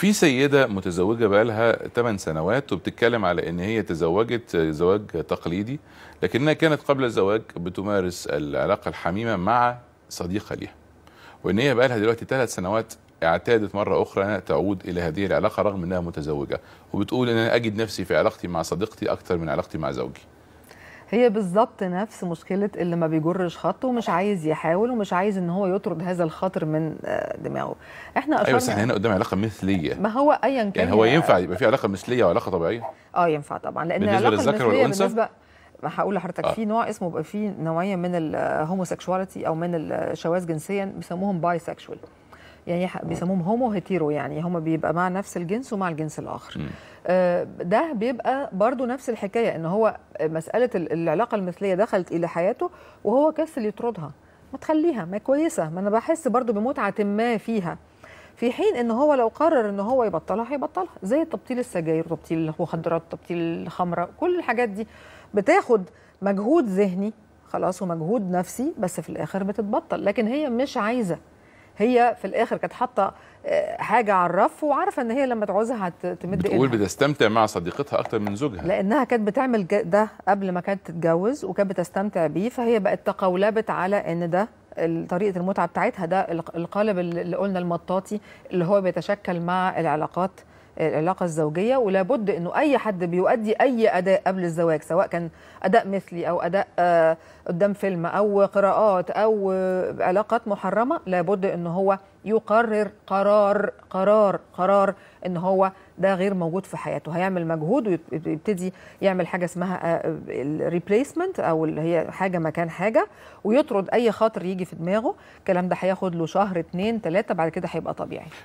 في سيدة متزوجة بقالها 8 سنوات وبتتكلم على ان هي تزوجت زواج تقليدي لكنها كانت قبل الزواج بتمارس العلاقة الحميمة مع صديقة ليها وان هي بقالها دلوقتي 3 سنوات اعتادت مرة أخرى أنها تعود إلى هذه العلاقة رغم أنها متزوجة وبتقول أن أنا أجد نفسي في علاقتي مع صديقتي أكثر من علاقتي مع زوجي هي بالظبط نفس مشكله اللي ما بيجرش خطه ومش عايز يحاول ومش عايز ان هو يطرد هذا الخطر من آه، دماغه احنا ايوه بس احنا هنا قدام علاقه مثليه ما هو ايا يعني كان يعني هو ينفع يبقى في علاقه مثليه وعلاقه طبيعيه اه ينفع طبعا لان بالنسبه للذكر والانثى بالنسبه هقول لحضرتك آه. في نوع اسمه بيبقى في نوعيه من الهوموسيكشواليتي او من الشواذ جنسيا بيسموهم باي يعني بيسموهم هومو هيتيرو يعني هم بيبقى مع نفس الجنس ومع الجنس الاخر آه، ده بيبقى برضو نفس الحكايه ان هو مساله العلاقه المثليه دخلت الى حياته وهو كسل يطردها ما تخليها ما كويسه ما انا بحس برضو بمتعه ما فيها في حين ان هو لو قرر ان هو يبطلها هيبطلها زي تبطيل السجاير تبطيل المخدرات تبطيل الخمره كل الحاجات دي بتاخد مجهود ذهني خلاص ومجهود نفسي بس في الاخر بتتبطل لكن هي مش عايزه هي في الاخر كانت حاطه آه، حاجه على الرف وعارفه ان هي لما تعوزها هتمد ايدها بتقول بتستمتع مع صديقتها اكتر من زوجها لانها كانت بتعمل ده قبل ما كانت تتجوز وكانت بتستمتع بيه فهي بقت تقولبت على ان ده طريقه المتعه بتاعتها ده القالب اللي قلنا المطاطي اللي هو بيتشكل مع العلاقات العلاقه الزوجيه ولا بد انه اي حد بيؤدي اي اداء قبل الزواج سواء كان اداء مثلي او اداء آه، قدام فيلم او قراءات او آه، علاقات محرمه لابد ان هو يقرر قرار قرار قرار ان هو ده غير موجود في حياته هيعمل مجهود ويبتدي يعمل حاجه اسمها آه، الريبليسمنت او اللي هي حاجه مكان حاجه ويطرد اي خاطر يجي في دماغه الكلام ده هياخد له شهر اتنين تلاته بعد كده هيبقى طبيعي